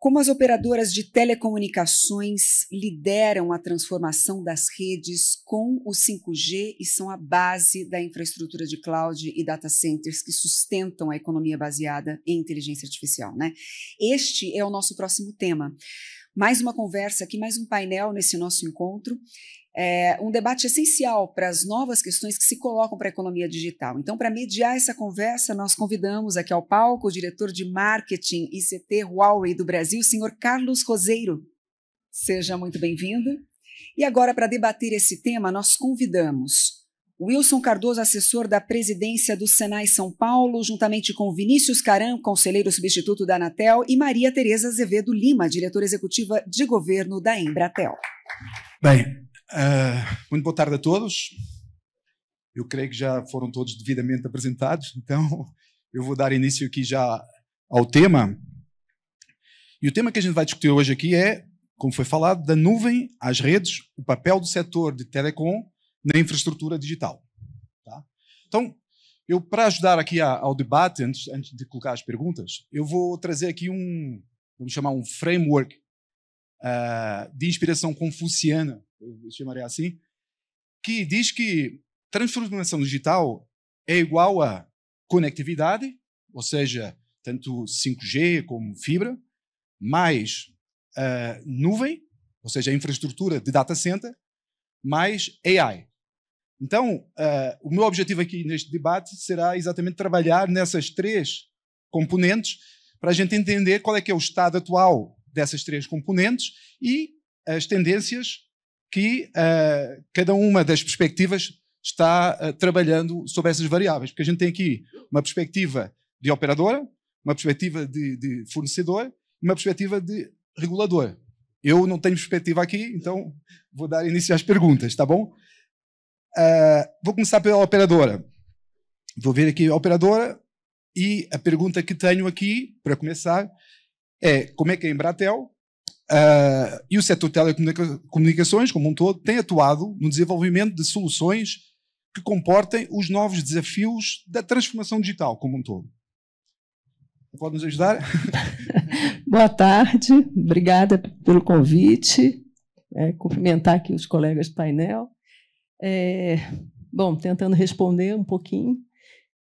Como as operadoras de telecomunicações lideram a transformação das redes com o 5G e são a base da infraestrutura de cloud e data centers que sustentam a economia baseada em inteligência artificial, né? Este é o nosso próximo tema. Mais uma conversa aqui, mais um painel nesse nosso encontro é, um debate essencial para as novas questões que se colocam para a economia digital. Então, para mediar essa conversa, nós convidamos aqui ao palco o diretor de marketing ICT Huawei do Brasil, o senhor Carlos Roseiro. Seja muito bem-vindo. E agora, para debater esse tema, nós convidamos Wilson Cardoso, assessor da presidência do Senai São Paulo, juntamente com Vinícius Caram, conselheiro substituto da Anatel, e Maria Tereza Azevedo Lima, diretora executiva de governo da Embratel. Bem, ah, muito boa tarde a todos. Eu creio que já foram todos devidamente apresentados, então eu vou dar início aqui já ao tema. E o tema que a gente vai discutir hoje aqui é, como foi falado, da nuvem às redes, o papel do setor de telecom na infraestrutura digital. Tá? Então, eu para ajudar aqui a, ao debate, antes, antes de colocar as perguntas, eu vou trazer aqui um, vamos chamar um framework uh, de inspiração confuciana eu chamaria assim, que diz que transformação digital é igual a conectividade, ou seja, tanto 5G como fibra, mais uh, nuvem, ou seja, infraestrutura de data center, mais AI. Então, uh, o meu objetivo aqui neste debate será exatamente trabalhar nessas três componentes para a gente entender qual é que é o estado atual dessas três componentes e as tendências que uh, cada uma das perspectivas está uh, trabalhando sobre essas variáveis, porque a gente tem aqui uma perspectiva de operadora, uma perspectiva de, de fornecedor e uma perspectiva de regulador. Eu não tenho perspectiva aqui, então vou dar início às perguntas, tá bom? Uh, vou começar pela operadora. Vou ver aqui a operadora e a pergunta que tenho aqui, para começar, é como é que a Embratel Uh, e o setor de telecomunicações, como um todo, tem atuado no desenvolvimento de soluções que comportem os novos desafios da transformação digital, como um todo. Pode nos ajudar? Boa tarde, obrigada pelo convite. É, cumprimentar aqui os colegas do painel. É, bom, tentando responder um pouquinho,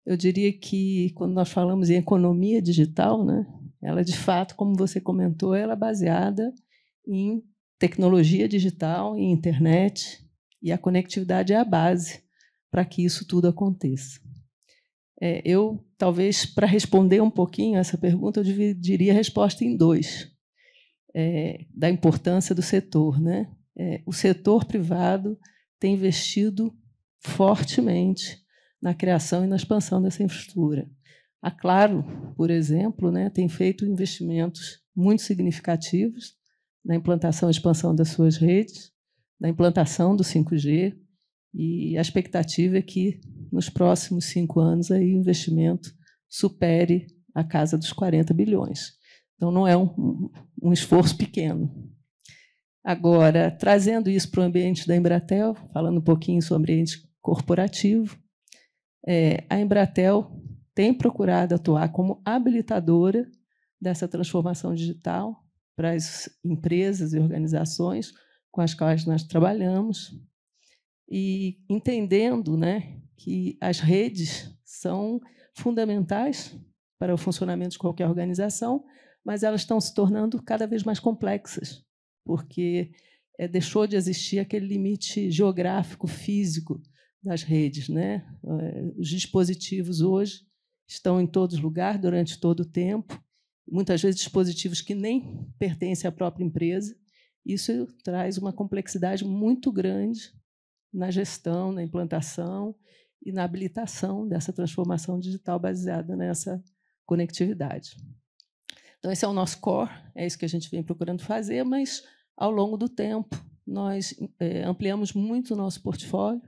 eu diria que quando nós falamos em economia digital, né, ela, de fato, como você comentou, ela é baseada em tecnologia digital, em internet, e a conectividade é a base para que isso tudo aconteça. É, eu, talvez, para responder um pouquinho essa pergunta, eu dividiria a resposta em dois, é, da importância do setor. Né? É, o setor privado tem investido fortemente na criação e na expansão dessa infraestrutura. A Claro, por exemplo, né, tem feito investimentos muito significativos na implantação e expansão das suas redes, na implantação do 5G, e a expectativa é que nos próximos cinco anos aí, o investimento supere a casa dos 40 bilhões. Então, não é um, um esforço pequeno. Agora, trazendo isso para o ambiente da Embratel, falando um pouquinho sobre o ambiente corporativo, é, a Embratel tem procurado atuar como habilitadora dessa transformação digital para as empresas e organizações com as quais nós trabalhamos e entendendo, né, que as redes são fundamentais para o funcionamento de qualquer organização, mas elas estão se tornando cada vez mais complexas, porque é, deixou de existir aquele limite geográfico, físico das redes. Né? Eh, os dispositivos hoje estão em todos os lugares durante todo o tempo, muitas vezes dispositivos que nem pertencem à própria empresa. Isso traz uma complexidade muito grande na gestão, na implantação e na habilitação dessa transformação digital baseada nessa conectividade. Então, esse é o nosso core, é isso que a gente vem procurando fazer, mas ao longo do tempo nós é, ampliamos muito o nosso portfólio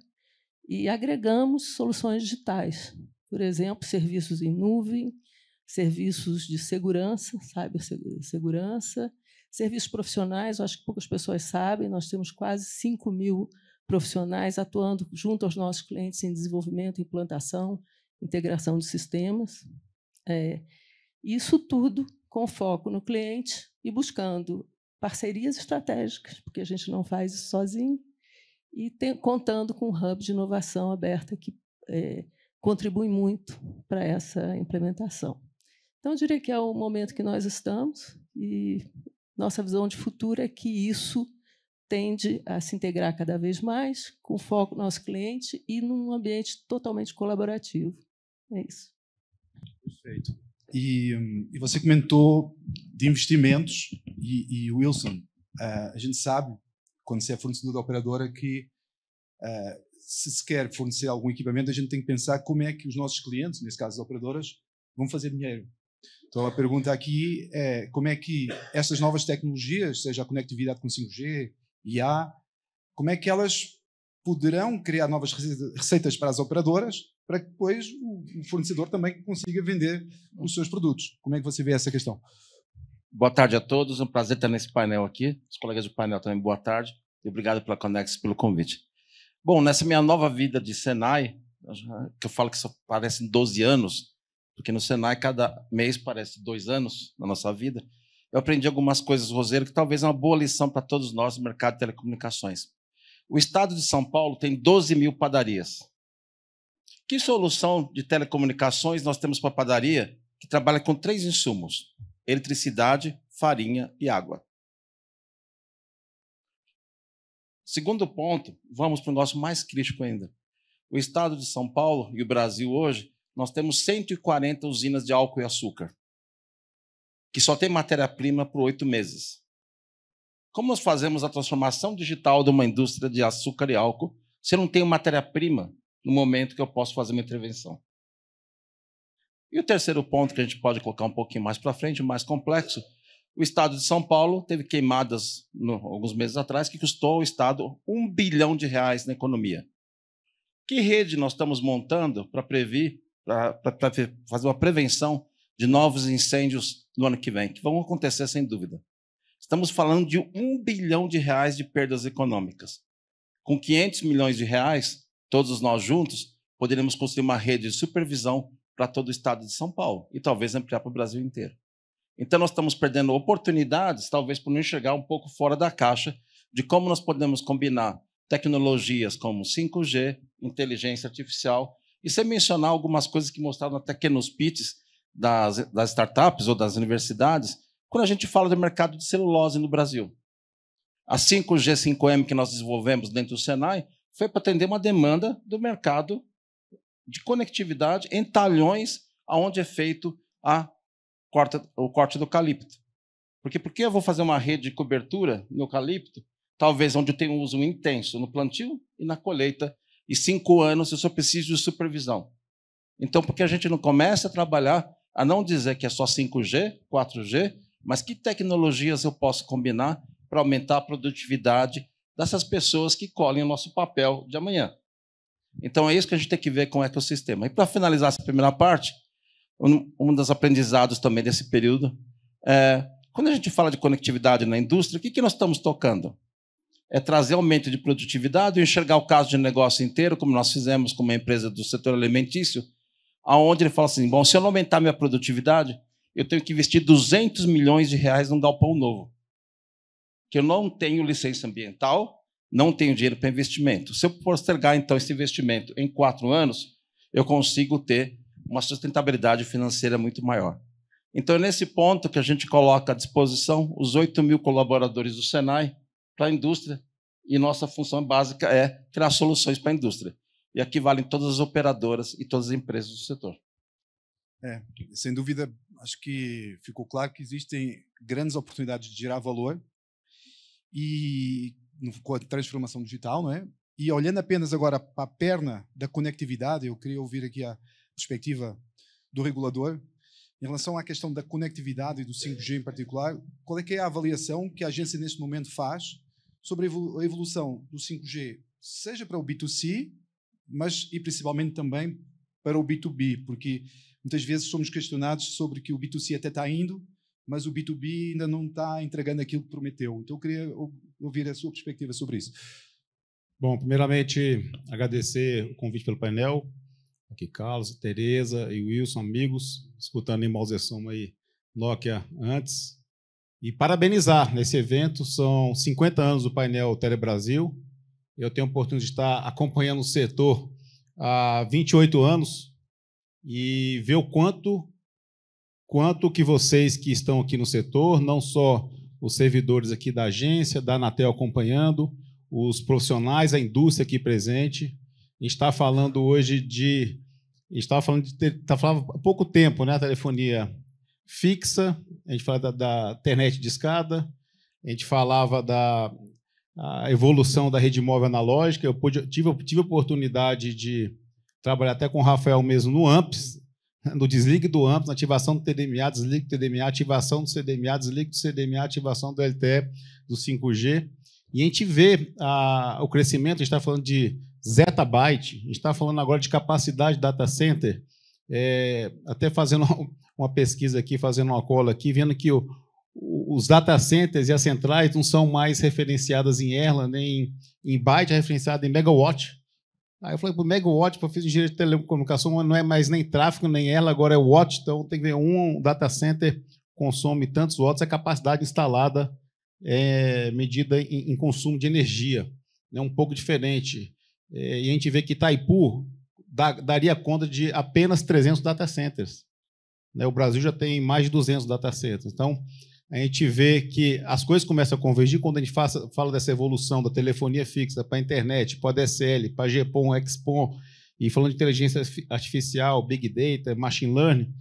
e agregamos soluções digitais por exemplo, serviços em nuvem, serviços de segurança, cibersegurança, serviços profissionais, eu acho que poucas pessoas sabem, nós temos quase 5 mil profissionais atuando junto aos nossos clientes em desenvolvimento, implantação, integração de sistemas. É, isso tudo com foco no cliente e buscando parcerias estratégicas, porque a gente não faz isso sozinho, e tem, contando com um hub de inovação aberta que é, contribui muito para essa implementação. Então, eu diria que é o momento que nós estamos e nossa visão de futuro é que isso tende a se integrar cada vez mais, com foco no nosso cliente e num ambiente totalmente colaborativo. É isso. Perfeito. E, hum, e você comentou de investimentos e, e Wilson, ah, a gente sabe, quando você é fornecedor da operadora, que ah, se se quer fornecer algum equipamento, a gente tem que pensar como é que os nossos clientes, nesse caso as operadoras, vão fazer dinheiro. Então a pergunta aqui é como é que essas novas tecnologias, seja a conectividade com 5G, IA, como é que elas poderão criar novas receitas para as operadoras para que depois o fornecedor também consiga vender os seus produtos. Como é que você vê essa questão? Boa tarde a todos, um prazer estar nesse painel aqui. Os colegas do painel também, boa tarde. E obrigado pela Conex pelo convite. Bom, nessa minha nova vida de Senai, que eu falo que só parecem 12 anos, porque no Senai cada mês parece dois anos na nossa vida, eu aprendi algumas coisas, Roseiro, que talvez é uma boa lição para todos nós no mercado de telecomunicações. O estado de São Paulo tem 12 mil padarias. Que solução de telecomunicações nós temos para a padaria que trabalha com três insumos: eletricidade, farinha e água? Segundo ponto, vamos para um negócio mais crítico ainda. O estado de São Paulo e o Brasil hoje, nós temos 140 usinas de álcool e açúcar, que só tem matéria-prima por oito meses. Como nós fazemos a transformação digital de uma indústria de açúcar e álcool se eu não tenho matéria-prima no momento que eu posso fazer uma intervenção? E o terceiro ponto que a gente pode colocar um pouquinho mais para frente, mais complexo, o estado de São Paulo teve queimadas no, alguns meses atrás que custou ao estado um bilhão de reais na economia. Que rede nós estamos montando para prever, para fazer uma prevenção de novos incêndios no ano que vem, que vão acontecer sem dúvida? Estamos falando de um bilhão de reais de perdas econômicas. Com 500 milhões de reais, todos nós juntos, poderíamos construir uma rede de supervisão para todo o estado de São Paulo e talvez ampliar para o Brasil inteiro. Então, nós estamos perdendo oportunidades, talvez por não enxergar um pouco fora da caixa, de como nós podemos combinar tecnologias como 5G, inteligência artificial, e sem mencionar algumas coisas que mostraram até que nos pits das, das startups ou das universidades, quando a gente fala do mercado de celulose no Brasil. A 5G, 5M que nós desenvolvemos dentro do Senai foi para atender uma demanda do mercado de conectividade em talhões, onde é feito a corta, o corte do eucalipto. Porque por que eu vou fazer uma rede de cobertura no eucalipto, talvez onde eu tenho um uso intenso no plantio e na colheita, e cinco anos eu só preciso de supervisão? Então, porque a gente não começa a trabalhar a não dizer que é só 5G, 4G, mas que tecnologias eu posso combinar para aumentar a produtividade dessas pessoas que colhem o nosso papel de amanhã. Então é isso que a gente tem que ver com o ecossistema. E para finalizar essa primeira parte, um, dos aprendizados também desse período é quando a gente fala de conectividade na indústria, o que, que nós estamos tocando? É trazer aumento de produtividade e enxergar o caso de negócio inteiro, como nós fizemos com uma empresa do setor alimentício, aonde ele fala assim: bom, se eu não aumentar minha produtividade, eu tenho que investir 200 milhões de reais num galpão novo, que eu não tenho licença ambiental, não tenho dinheiro para investimento. Se eu postergar então esse investimento em quatro anos, eu consigo ter uma sustentabilidade financeira muito maior. Então, é nesse ponto que a gente coloca à disposição os 8 mil colaboradores do Senai para a indústria, e nossa função básica é criar soluções para a indústria. E aqui valem todas as operadoras e todas as empresas do setor. É, sem dúvida, acho que ficou claro que existem grandes oportunidades de gerar valor e com a transformação digital, não é? E olhando apenas agora para a perna da conectividade, eu queria ouvir aqui a, perspectiva do regulador, em relação à questão da conectividade e do 5G em particular, qual é que é a avaliação que a agência neste momento faz sobre a evolução do 5G, seja para o B2C, mas e principalmente também para o B2B, porque muitas vezes somos questionados sobre que o B2C até está indo, mas o B2B ainda não está entregando aquilo que prometeu. Então eu queria ouvir a sua perspectiva sobre isso. Bom, primeiramente agradecer o convite pelo painel, Aqui Carlos, Tereza e Wilson, amigos, escutando em Malzeção aí, Nokia antes. E parabenizar nesse evento, são 50 anos do painel Tele Brasil. Eu tenho a oportunidade de estar acompanhando o setor há 28 anos e ver o quanto quanto que vocês que estão aqui no setor, não só os servidores aqui da agência, da Anatel acompanhando, os profissionais, a indústria aqui presente, está falando hoje de. Estava falando de. Está falando há pouco tempo, né? A telefonia fixa, a gente fala da, da internet de escada, a gente falava da evolução da rede móvel analógica. Eu pude, tive, tive a oportunidade de trabalhar até com o Rafael mesmo no AMPS, no desligue do AMPS, na ativação do TDMA, desligue do TDMA, ativação do CDMA, desligue do CDMA, ativação do LTE, do 5G. E a gente vê a, o crescimento, a gente está falando de zettabyte, está falando agora de capacidade de data center, é, até fazendo uma pesquisa aqui, fazendo uma cola aqui, vendo que o, os data centers e as centrais não são mais referenciadas em Erlang, nem em, byte, é referenciada em megawatt. Aí eu falei, para o megawatt, para o engenharia de telecomunicação, não é mais nem tráfego, nem ela agora é watt, então tem que ver, um data center consome tantos watts, a capacidade instalada é medida em, em consumo de energia. É né, um pouco diferente. É, e a gente vê que Itaipu daria conta de apenas 300 data centers. Né? O Brasil já tem mais de 200 data centers. Então, a gente vê que as coisas começam a convergir quando a gente fala dessa evolução da telefonia fixa para a internet, para a DSL, para a GPON, Expon, e falando de inteligência artificial, Big Data, Machine Learning,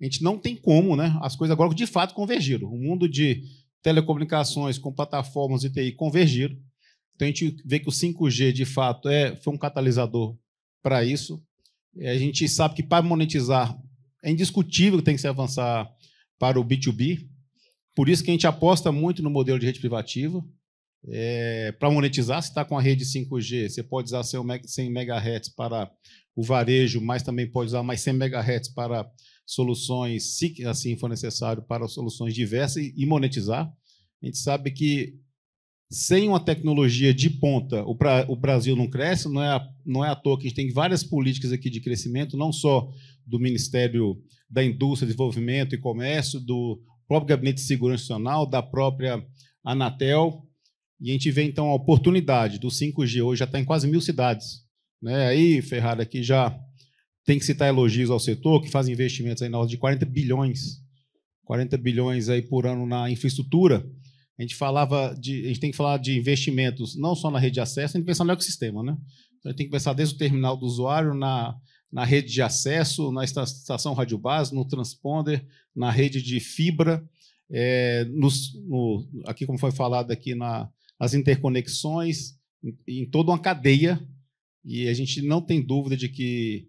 a gente não tem como, né? As coisas agora de fato convergiram. O mundo de telecomunicações com plataformas ITI TI convergiram. Então a gente vê que o 5G, de fato, é, foi um catalisador para isso. A gente sabe que para monetizar é indiscutível que tem que se avançar para o B2B. Por isso que a gente aposta muito no modelo de rede privativa. É, para monetizar, se está com a rede 5G, você pode usar 100 MHz para o varejo, mas também pode usar mais 100 MHz para soluções, se assim for necessário, para soluções diversas e monetizar. A gente sabe que sem uma tecnologia de ponta, o, pra, o Brasil não cresce, não é, não é à toa que a gente tem várias políticas aqui de crescimento, não só do Ministério da Indústria, Desenvolvimento e Comércio, do próprio Gabinete de Segurança Nacional, da própria Anatel, e a gente vê então a oportunidade do 5G, hoje já está em quase mil cidades. Né? Aí, Ferrari, aqui já tem que citar elogios ao setor, que faz investimentos aí na ordem de 40 bilhões, 40 bilhões aí por ano na infraestrutura, a gente falava de, a gente tem que falar de investimentos não só na rede de acesso, a gente tem que pensar no ecossistema, né? Então, a gente tem que pensar desde o terminal do usuário, na, na rede de acesso, na estação rádio base, no transponder, na rede de fibra, é, nos, no, aqui como foi falado aqui na, nas interconexões, em, em toda uma cadeia, e a gente não tem dúvida de que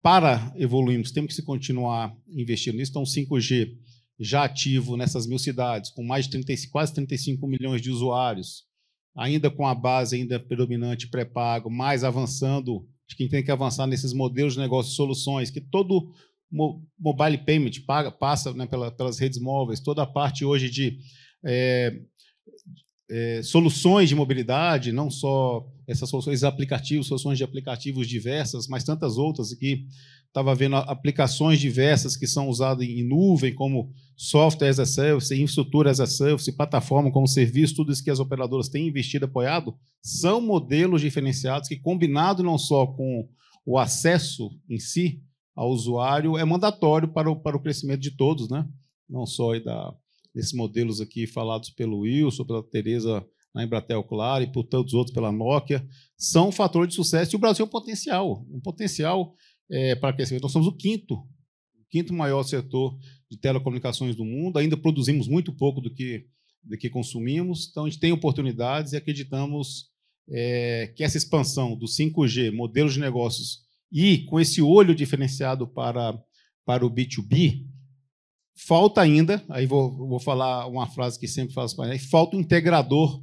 para evoluirmos, temos que se continuar investindo nisso. Então, 5G já ativo nessas mil cidades, com mais de 30, quase 35 milhões de usuários, ainda com a base ainda predominante pré-pago, mais avançando, acho que tem que avançar nesses modelos de negócio e soluções, que todo mobile payment paga, passa né, pela, pelas redes móveis, toda a parte hoje de é, é, soluções de mobilidade, não só essas soluções aplicativos, soluções de aplicativos diversas, mas tantas outras que estava vendo aplicações diversas que são usadas em nuvem, como software as a service, infraestrutura as a service, plataforma como serviço, tudo isso que as operadoras têm investido apoiado, são modelos diferenciados que, combinado não só com o acesso em si ao usuário, é mandatório para o, para o crescimento de todos, né? não só da, desses modelos aqui falados pelo Wilson, pela Tereza na Embratel, claro, e por tantos outros, pela Nokia, são um fator de sucesso. E o Brasil é um potencial, um potencial é, para crescimento. Nós somos o quinto, o quinto maior setor de telecomunicações do mundo, ainda produzimos muito pouco do que, do que consumimos, então a gente tem oportunidades e acreditamos é, que essa expansão do 5G, modelos de negócios e com esse olho diferenciado para, para o B2B, falta ainda, aí vou, vou falar uma frase que sempre faço para é falta um integrador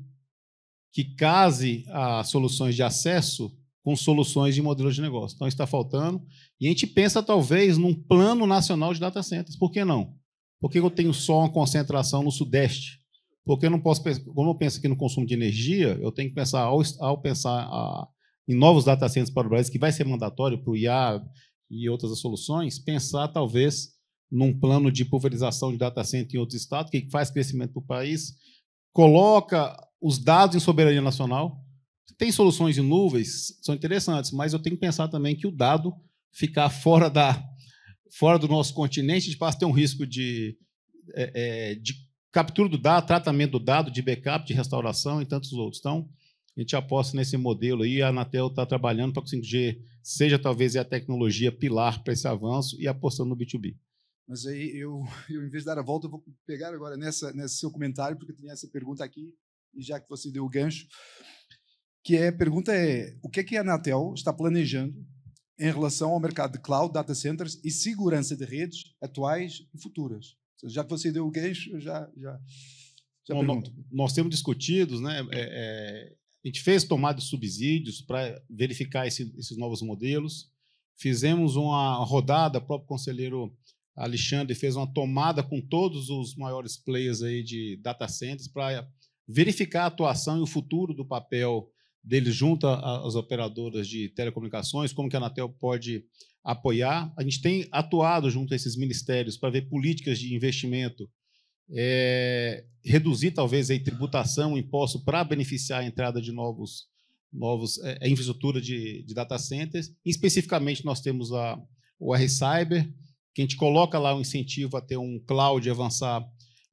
que case as soluções de acesso com soluções de modelos de negócio. Então, está faltando. E a gente pensa, talvez, num plano nacional de data centers. Por que não? Por que eu tenho só uma concentração no Sudeste? Porque eu não posso, como eu penso aqui no consumo de energia, eu tenho que pensar, ao, ao pensar a, em novos data centers para o Brasil, que vai ser mandatório para o IA e outras soluções, pensar talvez num plano de pulverização de data center em outros estados, que faz crescimento para o país, coloca os dados em soberania nacional, tem soluções em nuvens, são interessantes, mas eu tenho que pensar também que o dado ficar fora, da, fora do nosso continente, de passa a ter um risco de, é, é, de captura do dado, tratamento do dado, de backup, de restauração e tantos outros. Então, a gente aposta nesse modelo aí, a Anatel está trabalhando para que o 5G seja talvez a tecnologia pilar para esse avanço e apostando no B2B. Mas aí eu, eu, em vez de dar a volta, eu vou pegar agora nessa, nesse seu comentário, porque tinha essa pergunta aqui, e já que você deu o gancho, que é a pergunta é o que é que a Anatel está planejando em relação ao mercado de cloud, data centers e segurança de redes atuais e futuras. Já que você deu o queixo, já já, já Bom, pergunto. Nós temos discutido, né? É, é, a gente fez tomada de subsídios para verificar esse, esses novos modelos. Fizemos uma rodada, o próprio conselheiro Alexandre fez uma tomada com todos os maiores players aí de data centers para verificar a atuação e o futuro do papel dele junto às operadoras de telecomunicações, como que a Anatel pode apoiar. A gente tem atuado junto a esses ministérios para ver políticas de investimento, é, reduzir talvez a tributação, imposto para beneficiar a entrada de novos, novos é, é, infraestrutura de, de data centers. E, especificamente nós temos a, o R-Cyber, que a gente coloca lá um incentivo a ter um cloud avançar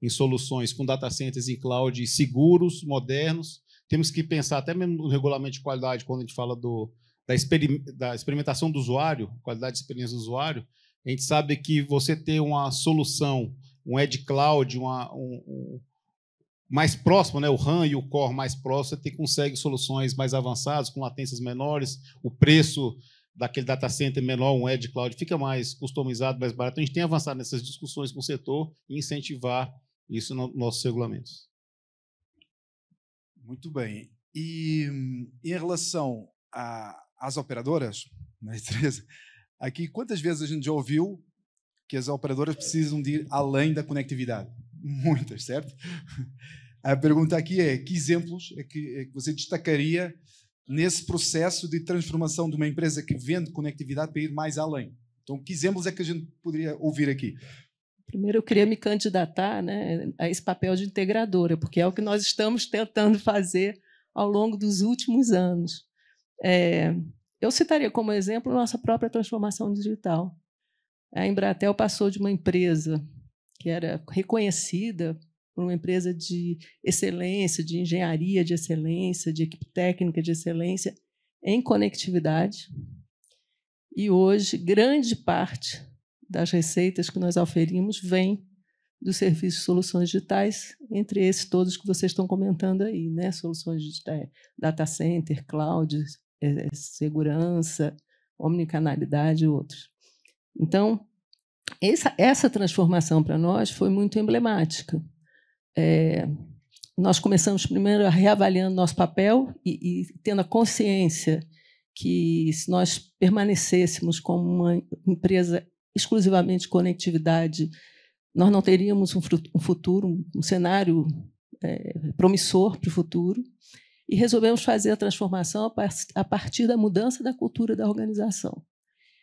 em soluções com data centers em cloud seguros, modernos, temos que pensar até mesmo no regulamento de qualidade, quando a gente fala do, da, experim, da experimentação do usuário, qualidade de experiência do usuário, a gente sabe que você ter uma solução, um edge cloud, uma, um, um, mais próximo, né, o RAM e o core mais próximo, você consegue soluções mais avançadas, com latências menores, o preço daquele data center menor, um edge cloud, fica mais customizado, mais barato. Então, a gente tem avançado nessas discussões com o setor e incentivar isso nos nossos regulamentos. Muito bem. E hum, em relação a, às operadoras, aqui quantas vezes a gente já ouviu que as operadoras precisam de ir além da conectividade? Muitas, certo? A pergunta aqui é: que exemplos é que, é que você destacaria nesse processo de transformação de uma empresa que vende conectividade para ir mais além? Então, que exemplos é que a gente poderia ouvir aqui? Primeiro, eu queria me candidatar né, a esse papel de integradora, porque é o que nós estamos tentando fazer ao longo dos últimos anos. É, eu citaria como exemplo nossa própria transformação digital. A Embratel passou de uma empresa que era reconhecida por uma empresa de excelência, de engenharia de excelência, de equipe técnica de excelência em conectividade. E hoje, grande parte das receitas que nós oferimos vem dos serviços de soluções digitais, entre esses todos que vocês estão comentando aí, né? Soluções digitais, é, data center, cloud, é, é, segurança, omnicanalidade e outros. Então, essa, essa transformação para nós foi muito emblemática. É, nós começamos primeiro reavaliando nosso papel e, e tendo a consciência que se nós permanecêssemos como uma empresa exclusivamente conectividade, nós não teríamos um futuro, um cenário é, promissor para o futuro. E resolvemos fazer a transformação a partir da mudança da cultura da organização.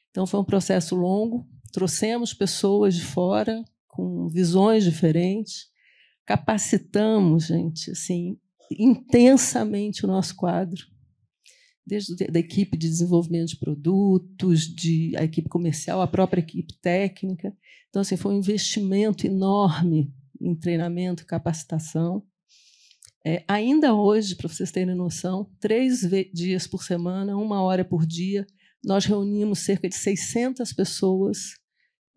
Então, foi um processo longo, trouxemos pessoas de fora com visões diferentes, capacitamos, gente, assim, intensamente o nosso quadro desde da equipe de desenvolvimento de produtos, de a equipe comercial, a própria equipe técnica. Então assim, foi um investimento enorme em treinamento, capacitação. É, ainda hoje, para vocês terem noção, três dias por semana, uma hora por dia, nós reunimos cerca de 600 pessoas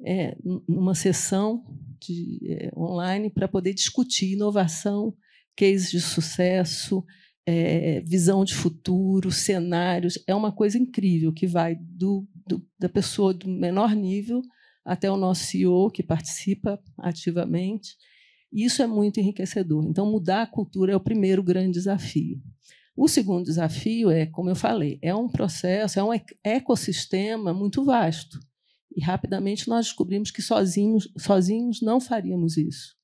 é, numa sessão de, é, online para poder discutir inovação, cases de sucesso, é, visão de futuro, cenários. É uma coisa incrível que vai do, do, da pessoa do menor nível até o nosso CEO, que participa ativamente. e Isso é muito enriquecedor. Então, mudar a cultura é o primeiro grande desafio. O segundo desafio é, como eu falei, é um processo, é um ecossistema muito vasto. E rapidamente nós descobrimos que sozinhos, sozinhos não faríamos isso.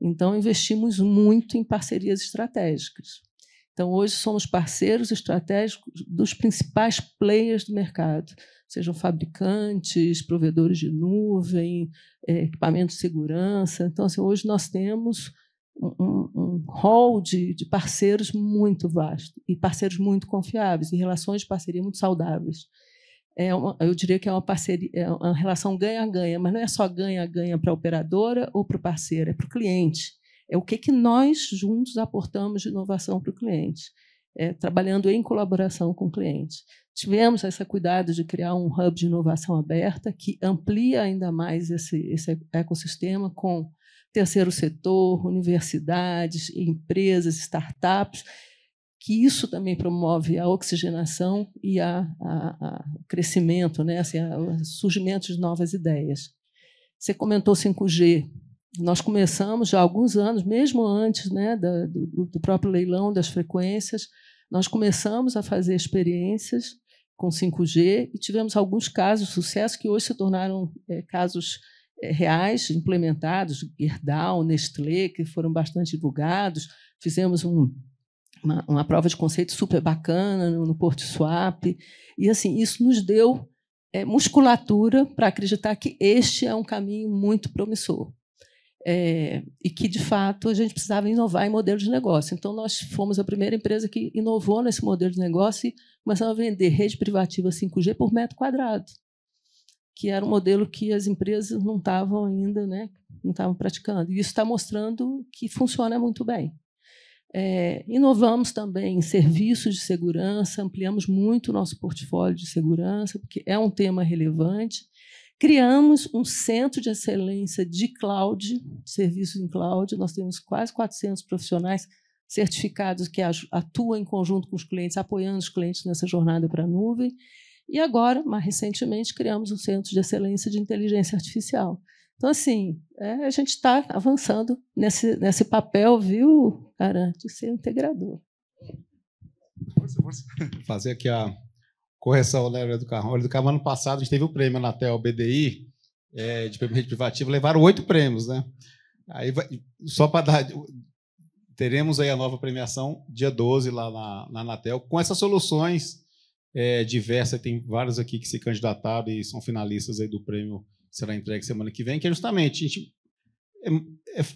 Então, investimos muito em parcerias estratégicas. Então, hoje somos parceiros estratégicos dos principais players do mercado, sejam fabricantes, provedores de nuvem, é, equipamentos de segurança. Então, assim, hoje nós temos um, um, hall de, de, parceiros muito vasto e parceiros muito confiáveis e relações de parceria muito saudáveis. É uma, eu diria que é uma parceria, é uma relação ganha-ganha, mas não é só ganha-ganha para a operadora ou para o parceiro, é para o cliente é o que, que nós juntos aportamos de inovação para o cliente, é, trabalhando em colaboração com o cliente. Tivemos esse cuidado de criar um hub de inovação aberta que amplia ainda mais esse, esse ecossistema com terceiro setor, universidades, empresas, startups, que isso também promove a oxigenação e a, a, a crescimento, né? assim, o surgimento de novas ideias. Você comentou 5G nós começamos já há alguns anos, mesmo antes né, do, do, próprio leilão das frequências, nós começamos a fazer experiências com 5G e tivemos alguns casos de sucesso que hoje se tornaram é, casos é, reais, implementados, Gerdau, Nestlé, que foram bastante divulgados. Fizemos um, uma, uma, prova de conceito super bacana no, no Porto Swap. E assim, isso nos deu é, musculatura para acreditar que este é um caminho muito promissor é, e que, de fato, a gente precisava inovar em modelo de negócio. Então, nós fomos a primeira empresa que inovou nesse modelo de negócio e começamos a vender rede privativa 5G por metro quadrado, que era um modelo que as empresas não estavam ainda, né, não estavam praticando. E isso está mostrando que funciona muito bem. É, inovamos também em serviços de segurança, ampliamos muito o nosso portfólio de segurança, porque é um tema relevante. Criamos um centro de excelência de cloud, serviços em cloud. Nós temos quase 400 profissionais certificados que atuam em conjunto com os clientes, apoiando os clientes nessa jornada para a nuvem. E agora, mais recentemente, criamos um centro de excelência de inteligência artificial. Então, assim, é, a gente está avançando nesse, nesse papel, viu, Garante, ser integrador. Força, força. Fazer aqui a correção, né, do Carmo? Olha, do Carmo, ano passado, a gente teve o um prêmio Anatel BDI, é, de prêmio privativo privativa, levaram oito prêmios, né? Aí, só para dar. Teremos aí a nova premiação, dia 12, lá na, na Anatel, com essas soluções é, diversas. Tem vários aqui que se candidataram e são finalistas aí do prêmio, será entregue semana que vem, que é justamente. A gente, é, é,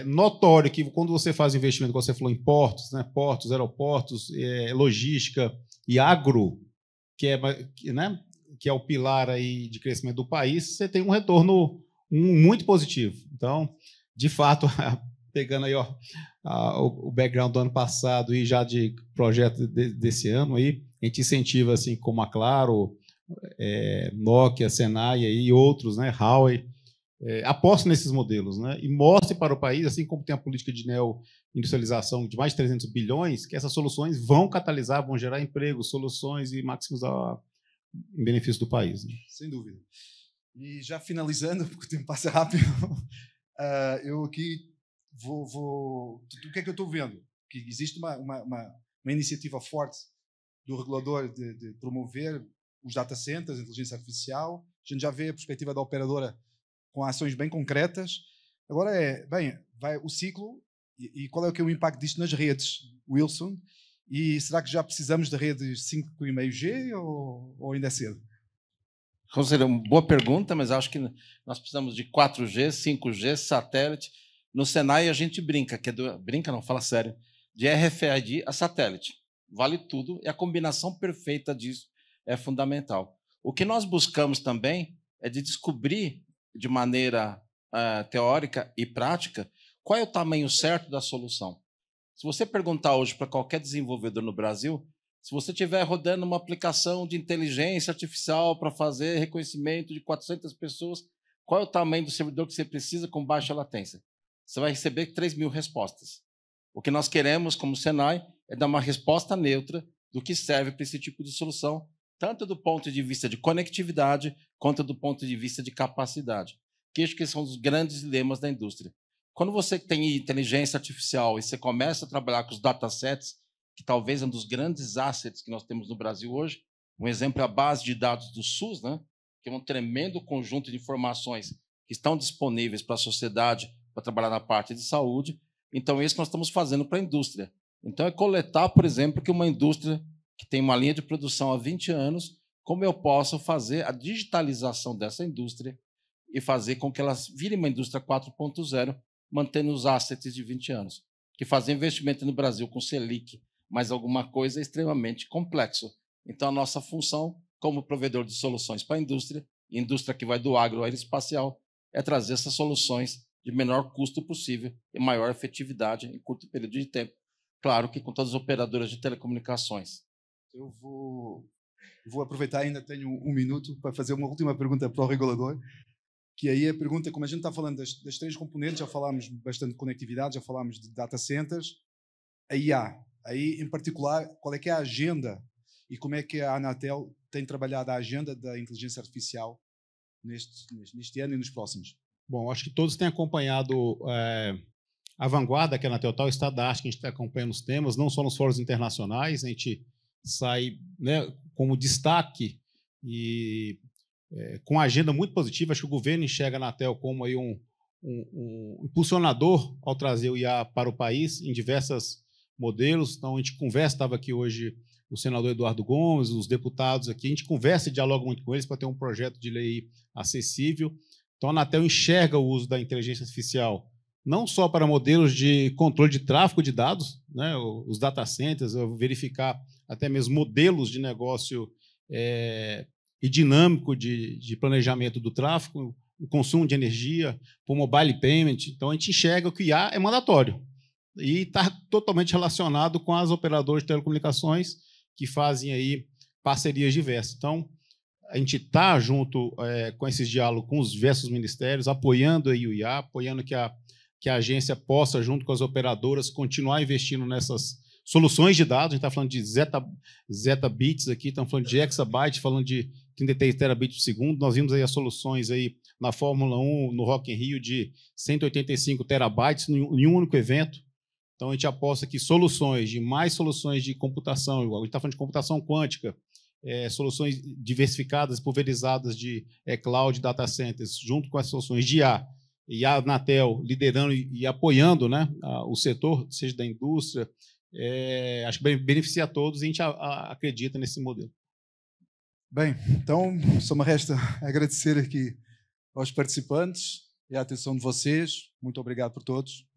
é notório que quando você faz investimento, como você falou, em portos, né, portos, aeroportos, é, logística, e agro, que é, né, que é o pilar aí de crescimento do país, você tem um retorno muito positivo. Então, de fato, pegando aí ó, o background do ano passado e já de projeto desse ano aí, a gente incentiva assim como a Claro, é, Nokia, Senai e outros, né, Huawei, é, aposte nesses modelos né? e mostre para o país, assim como tem a política de neo-industrialização de mais de 300 bilhões, que essas soluções vão catalisar, vão gerar emprego, soluções e máximos a, em benefício do país. Né? Sem dúvida. E já finalizando, porque o tempo passa rápido, uh, eu aqui vou, vou, O que é que eu estou vendo? Que existe uma, uma, uma, uma iniciativa forte do regulador de, de, promover os data centers, a inteligência artificial. A gente já vê a perspectiva da operadora com ações bem concretas. Agora é, bem, vai o ciclo e, e qual é, que é o impacto disto nas redes, Wilson? E será que já precisamos da rede 5,5G ou, ou ainda é cedo? É uma boa pergunta, mas acho que nós precisamos de 4G, 5G, satélite. No Senai a gente brinca, que é do, brinca não, fala sério, de RFID a satélite. Vale tudo e a combinação perfeita disso é fundamental. O que nós buscamos também é de descobrir de maneira uh, teórica e prática qual é o tamanho certo da solução. Se você perguntar hoje para qualquer desenvolvedor no Brasil, se você estiver rodando uma aplicação de inteligência artificial para fazer reconhecimento de 400 pessoas, qual é o tamanho do servidor que você precisa com baixa latência? Você vai receber 3 mil respostas. O que nós queremos, como Senai, é dar uma resposta neutra do que serve para esse tipo de solução tanto do ponto de vista de conectividade quanto do ponto de vista de capacidade, que acho que são os grandes dilemas da indústria. Quando você tem inteligência artificial e você começa a trabalhar com os datasets, que talvez é um dos grandes assets que nós temos no Brasil hoje, um exemplo é a base de dados do SUS, né? que é um tremendo conjunto de informações que estão disponíveis para a sociedade para trabalhar na parte de saúde. Então, é isso que nós estamos fazendo para a indústria. Então, é coletar, por exemplo, que uma indústria que tem uma linha de produção há 20 anos, como eu posso fazer a digitalização dessa indústria e fazer com que ela vire uma indústria 4.0, mantendo os assets de 20 anos. Que fazer investimento no Brasil com Selic, mais alguma coisa é extremamente complexo. Então, a nossa função como provedor de soluções para a indústria, indústria que vai do agro ao aeroespacial, é trazer essas soluções de menor custo possível e maior efetividade em curto período de tempo. Claro que com todas as operadoras de telecomunicações eu vou, vou aproveitar, ainda tenho um minuto, para fazer uma última pergunta para o regulador, que aí é a pergunta, como a gente está falando das, das três componentes, já falámos bastante de conectividade, já falámos de data centers, a IA, aí em particular, qual é que é a agenda e como é que a Anatel tem trabalhado a agenda da inteligência artificial neste, neste ano e nos próximos? Bom, acho que todos têm acompanhado é, a vanguarda que a Anatel está, o estado da arte que a gente está acompanhando os temas, não só nos fóruns internacionais, a gente sai né, como destaque e é, com agenda muito positiva. Acho que o governo enxerga a Anatel como aí um, um, um impulsionador ao trazer o IA para o país em diversos modelos. Então, a gente conversa, estava aqui hoje o senador Eduardo Gomes, os deputados aqui, a gente conversa e dialoga muito com eles para ter um projeto de lei acessível. Então, a Anatel enxerga o uso da inteligência artificial não só para modelos de controle de tráfego de dados, né, os data centers, verificar até mesmo modelos de negócio é, e dinâmico de, de, planejamento do tráfego, o consumo de energia, por mobile payment. Então, a gente enxerga que o IA é mandatório e está totalmente relacionado com as operadoras de telecomunicações que fazem aí parcerias diversas. Então, a gente está junto é, com esses diálogos com os diversos ministérios, apoiando aí o IA, apoiando que a, que a agência possa, junto com as operadoras, continuar investindo nessas, soluções de dados, a gente está falando de zeta, zeta bits aqui, estamos falando de exabyte, falando de 33 terabits por segundo. Nós vimos aí as soluções aí na Fórmula 1, no Rock in Rio, de 185 terabytes em um único evento. Então a gente aposta que soluções de mais soluções de computação, a gente está falando de computação quântica, é, soluções diversificadas, pulverizadas de é, cloud, data centers, junto com as soluções de IA e a Anatel liderando e, apoiando né, o setor, seja da indústria, é, acho que beneficia a todos e a gente a, a, acredita nesse modelo. Bem, então só me resta agradecer aqui aos participantes e a atenção de vocês. Muito obrigado por todos.